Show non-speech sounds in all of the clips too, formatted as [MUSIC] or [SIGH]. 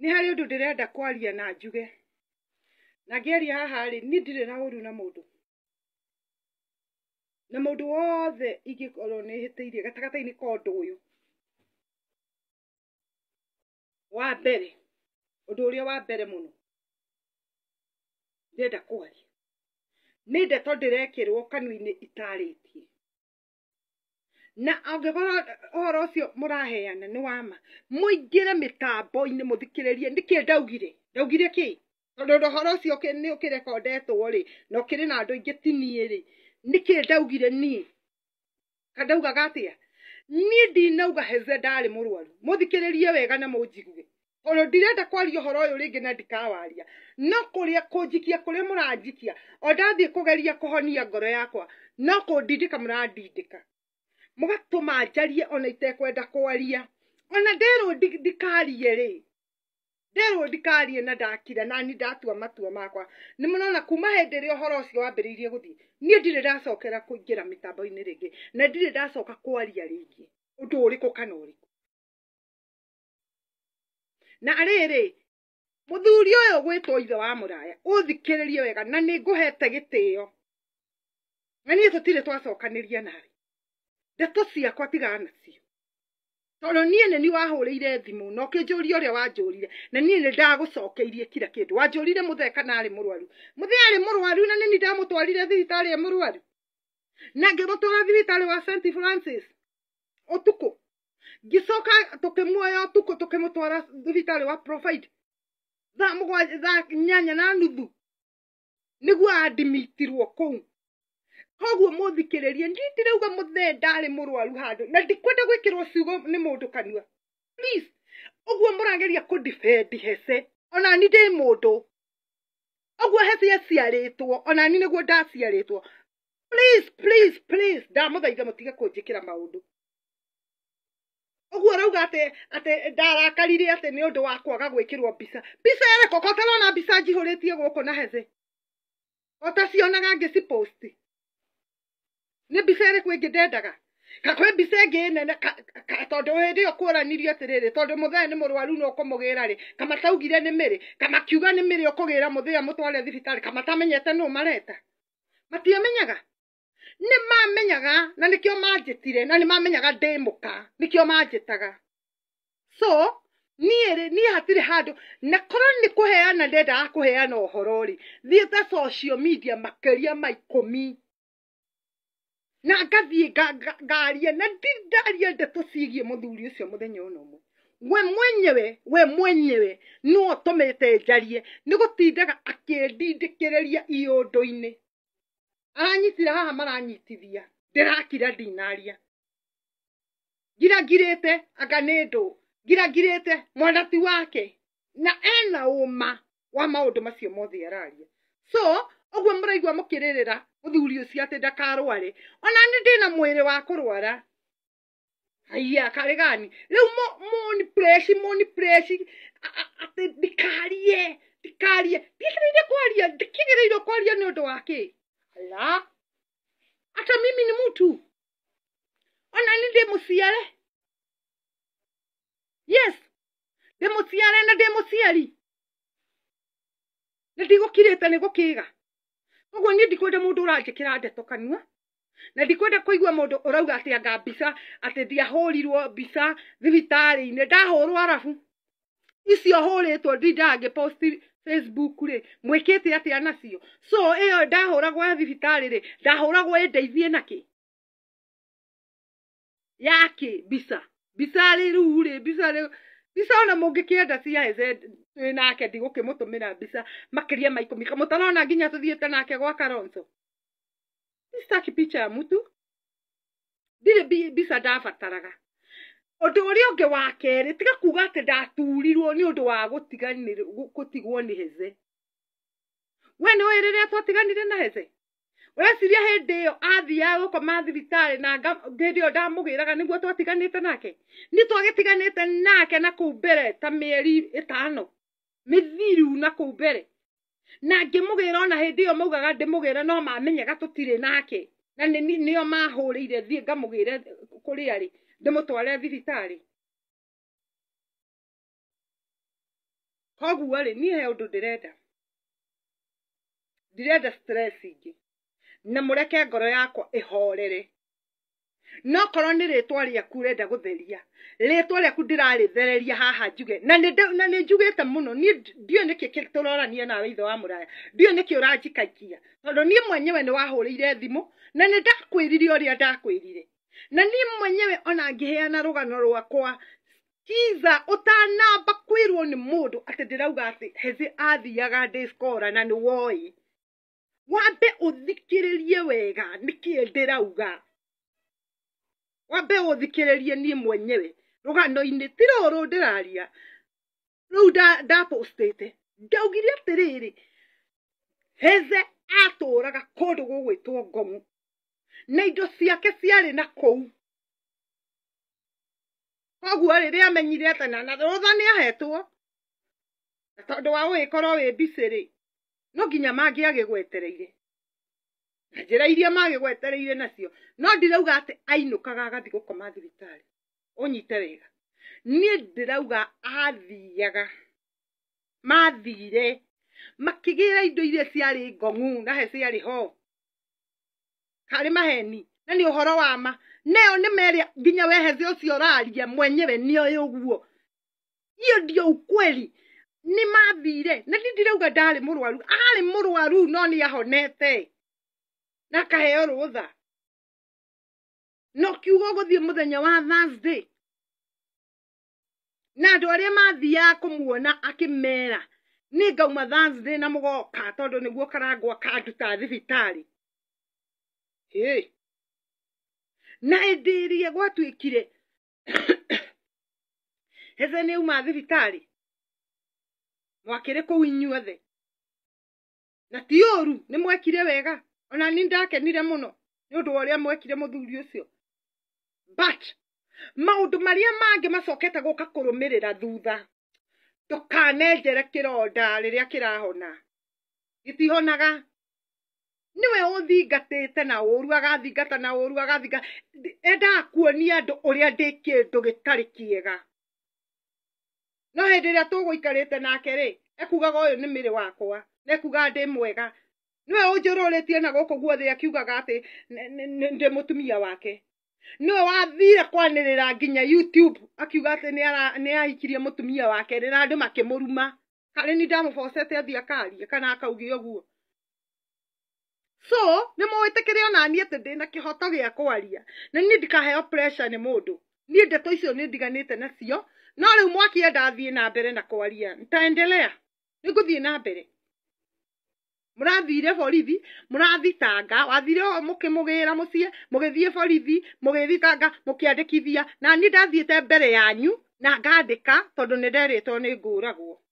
nä harä å ndå ndä renda kwaria na njuge na ngä aria haha rä niä ndirä na å ru na må ndå na må ndå wothe ingä korwo nä hä tä irie gatagatainä ka å ndå å yå wa mbere å ndå å rä a wa mbere må no ndä renda kwaria nä ndeto ndä rekä rwo kanuinä itarä tie na angĩkorwo ũhoro ũcio mũraheana nĩ wa ma mũingĩre mĩtambo-inĩ mũthikĩrĩrie nĩkĩ ndaugire ndaugire kĩ tondũ ũhoro ũcio nĩ ũkĩrekondetwo rĩ na ũkĩrĩ na andũ aingĩ ti niĩ rĩ nĩkĩ ndaugire niĩ kandaugaga atĩa niĩ ndinauga heze ndarĩ murwaru muthikiririe wega na mũnjigue tondũ ndirenda kwaria ũhoro uyu ringi na ndikawaria no kuria kunjikia kuria muranjikia o ndathiĩ kũgeria kũhonia ngoro yakwa no kũndindĩka mũrandindĩka mugatuma njarie ona itekwenda kwaria ona ndirwo ndikarie ri ndirwo ndikarie na na ni ndatua matua makwa ni munona kuma hindi ri uhoro ucio wambiriirie guthii nie ndirä ndacokera kuingira mitambo-ini ringi na ndirä ndacoka kwaria ringi undu uriku kana uriku na riri muthuri uyu gwitwo ithe wa muraya uthikiririe wega na ni nguhete gitio na nie tutire twacokaniria nawe ndeto ciakwa tigana nacio tondå niä nä ni wahå rä ire thimå na å kä njå ria å rä a wanjå rire na niä nä ndagå ndagåcokeirie kira kä ndå wanjå rire må thee kana arä må rwaru må thee arä må rwaru na nä ni ndamå twarire thibitarä e må rwaru na ngä gå twara thibitarä wa St Francis å tukå ngä coka tå kä muoya å tukå tå kä må twara thibitarä wa Provide thaa nyanya na nuthu nä guo andimitirwo kå u koguo mũthi kĩrĩrie ndirauga mũthee ndarĩ mũrwaru handũ na ndikwenda gwĩkĩrwo ciugo nĩ mũndũ kanua please ũguo mũrageria kũndifendi hece onani ndĩ mũndũ ũguo hece yaciarĩtwo onani nĩguo ndaciarĩtwo please please please ndamũthaitha mũtige kũnjĩkĩra maũndũ ũguo rauga ate atĩ ndarakarire atĩ nĩ ũndũ wa kwaga gwĩkĩrwo mbica mbica ĩrĩkũ kotarona mbica njihũrĩtie gũkũ na hethe ota cionaga ngĩciposti nä mbica ä rä kå ä ngä ndendaga ka kwä mbica ä ngä nene tondå hä ndä ä yo kå ranirio atä rä rä tondå må thea nä må rwaru no kå må gä ra rä kamataugire nä mä rä kamakiuga nä mä rä å kå gä ra må thä a må tware thibitarä kamatamenyete no mareta matiamenyaga nä mamenyaga na nä kä o manjä tire na nä mamenyaga ndä må ka nä kä o manjä taga so niä rä niä hatirä handå na korwo nä kå heana ndendaga kå heana å horo rä thiä ta social media makä ria ma ikå mi na ngathiä ngaria na ndindaria ndeto ciigie må thuri å cio må thenya å na å mwe we mwenyewe we mwenyewe no tomete njarie nä gå tindaga akĩndindĩkä rä iũndũ-inĩ aranyitire haha maranyitithia ndĩrakira ndinaria ngira ngirĩte anga nĩ ndũ ngira ngirĩte wake na ena ũma wa maũndũ macio mothe araria so ũguo mũraigua mũkĩrĩrĩra uthuri ucio atĩ ndakarware ona nĩ ndĩ na mwĩrĩ wa kũrwara aia karegani rĩu monipreci monipreci atĩ ndikarie ndikarie ndikĩgĩrĩire kwaria ndikĩgĩrĩire kwaria nĩ ũndũ wa kĩ ala ata mimi nĩ mũtu ona nĩ ndĩ mũciare yes ndĩ mũciare na ndĩ mũciari nĩ ndigũkirĩte nĩ gũkĩga koguo niĩ ndikwenda mũndũ ũranjĩkĩra ndeto kanua na ndikwenda kũigua mũndũ ũrauga atĩ anga mbica atĩ ndiahũrirwo mbica thibitarĩ-inĩ ndahũrwo arabu icio hũrĩtwo ndindaga ngĩposti Facebook rĩ mwĩkĩte atĩa nacio so ĩyo ndahũragwo ya thibitarĩ rĩ ndahũragwo ĩndeithie nakĩ yakĩ mbica mbica rĩu rĩ mbica rĩu mbica ona mũngĩkĩenda CIZ twĩ nake ra mbica makĩria ma ikũmi mũtarona nginya tũthiĩte nake gwa Kalonzo sitaki picha ya mtu ndirä mbica ndabataraga a å ngä wa kerä tiga kuga atĩ ndaturirwo å ndå wa tigwo nä Heze we rä rĩrĩa twatiganire na Heze ũreciria hĩndĩ iyo athiaga gũkoma thibitarĩ na hĩndĩ ĩyo ndamũgĩraga nĩguo twatiganĩte nake nĩ twagitiganite nake na kũu mbere ta mĩeri ĩtano mĩthiru na kũu mbere na ngĩmũgĩra ona hĩndĩ iyo maugaga ndĩmũgĩre no mamenyaga tũtirĩ nake na nĩo mahũrĩire thiĩ ngamũgĩre kuri ari ndĩmũtware thibitarĩ koguo rĩ niĩ he ũndũ ndĩrenda ndirenda stress ingĩ na mureke ngoro yakwa ĩhoorere nokorwo nĩ rĩtwa rĩaku ũrenda gũtheria rĩtwa rĩaku thereria haha njuge na nĩ njugĩte mũno niĩ ndiũĩ nĩkĩ tũrorania na ithe wa mũraya ndiũĩ nĩkĩ ũranjikaikia tondũ ni mwenyewe ni wahurire thimũ na ni ndakwĩrire ũrĩa ndakwĩrire na ni mwenyewe ona ngiheana rugano rwakwa kiza ũtanamba kwĩrwo ni mũndũ atĩ ndĩrauga atĩ hezi athiaga ndĩcikora na ni woi wambe uthikiririe wega nikie ndirauga wambe uthikiririe ni mwenyewe rugano-inĩ ti rũrũ ndĩraria da ndapostĩte ndaugire atĩrĩrĩ heze atũũraga kũndũ gũgwĩtwo ngomu na indo ciake ciarĩ na kũu koguo rĩrĩa amenyire atĩ na rũtha nĩ ahetwo na tondũ wa gũgĩkorwo wĩ mbici rĩ no nginya gwetereire na ra iria gwetereire nacio no ndirauga atĩ ainũkaga agathiĩ gũkoma thibitarĩ ũnyite wega ndä rauga athiaga mathire ra indo iria ciarä ng'ong'u na he ciarĩ ho harĩ maheni na nĩ ũhoro wa ma neo nĩ merĩa nginya cio å raria mwenyewe å guo iyo ndio ukweli nä mathire na må rwaru arä må rwaru no nä ahonete na akaheo tha no kiugo må thenya wa Thursday na andũ arĩa mathiaga kũmuona akĩmera nĩ ngauma Thursday na tondå nä guo karangwa nduta thibitarä hey. na ĩndĩ ĩrĩa gwatuĩkire [COUGHS] Hethe auma thibitarä mwakĩrĩ kũu inyuothe na ti ru nä mwekire wega ona ni ndakenire nä å ndå wa a mwekire cio maå but marä a mangä macokete rä ra thutha gä tihonaga nä we å thingatä te na ru agathingata na ru agathingata endaga kuonia kä ndå gä tarä kä ega no hĩndĩ ĩrĩa tũgũikarĩte nake-rĩ, ekugaga ũyũ nĩ mĩrĩ wakwa na ekugaga ndĩ mwega nĩwe ũnjũrũrĩtie na gũkũ guothe akiugaga atĩ ndĩ mũtumia wake nĩwe wathire kwanĩrĩra nginya YouTube akiuga atĩ ahikirie mũtumia wake rĩ, na andũ makĩmũruma karĩ ni ndamũbocete athiĩ akaria kana akauge ũguo so nĩmũĩtĩkĩre onaniĩ atĩ ndĩna kĩhoto gĩa kwaria na niĩ ndikaheo pressure nĩ mũndũ niĩ ndeto icio nĩndiganĩte nacio no rä u mwakiya ndathiä na mbere na kwaria ntaendelea nä ngå thiä na mbere må rathire borithi må rathitanga wathire må kä må gä ra må ciä må gä thiä borithi må gä thitanga må kä andä kithia na niä ndathiä te mbere yanyu na ngandä ka tondå nä nderä two nä ngå ragwo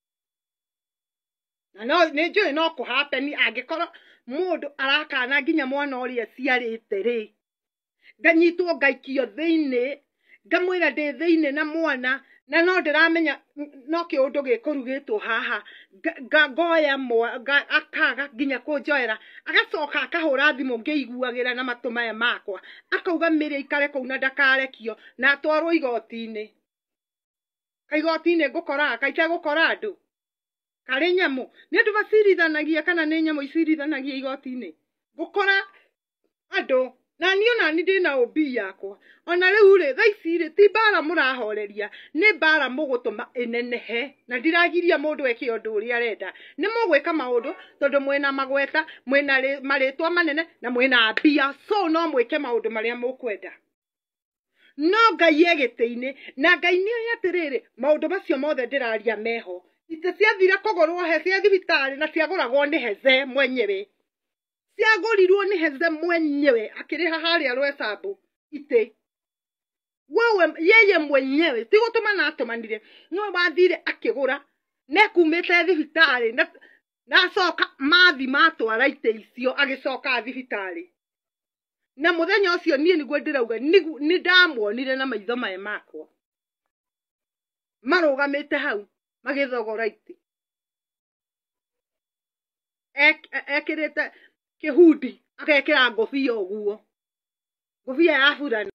na no nä njå ä no kå hapeni angä korwo må ndå arakana nginya mwana å rä a ciarä te rä nganyitwo ngaikio thä inä ngamwä ra ndä thä inä na mwana na no ndiramenya no kä å ndå gä kå rugä two haha ngoya akaga nginya kå njoera agacoka akahå ra thimå ngä iguagä ra na matå maya makwa akauga mä rä aikare kå u na ndakarekio na atwarwo igoti-inä kaigoti-inä ngå koraga kaitegå kora andå karä nyamå nä andå macirithanagia kana nä nyamå icirithanagia igoti-inä ngå kora andå na niĩ ona nĩ ndĩ na OB yakwa ona u rä thaa ici rĩ ti mbara rahoreria nä mbara ä nenehe na ndiragiria mũndũ eke ũndũ ũrĩa arenda maå ndå tondå mwä na magweta marä twa manene na na mbia so no marä a må kwenda no Ngai egä tä inä na Ngai rä maå ndå macio mothe raria meho itĩ ciathire kũgũrwo he cia thibitarä na ragwo nä Heze mwenyewe rirwo nä Heze mwenyewe akĩrĩha harĩa Roysambu itĩ wewe yeye mwenyewe si gũtũma na atũmanire nĩwe wathire ra nekumĩte te na acoka mathi matwara itä icio coka thibitarä na niä nä guo ndä rauga nä ndamwonire na maitho maya makwa te hau ekä rä te kĩhundi agekĩra ngũbia ũguo ngũbia ya burani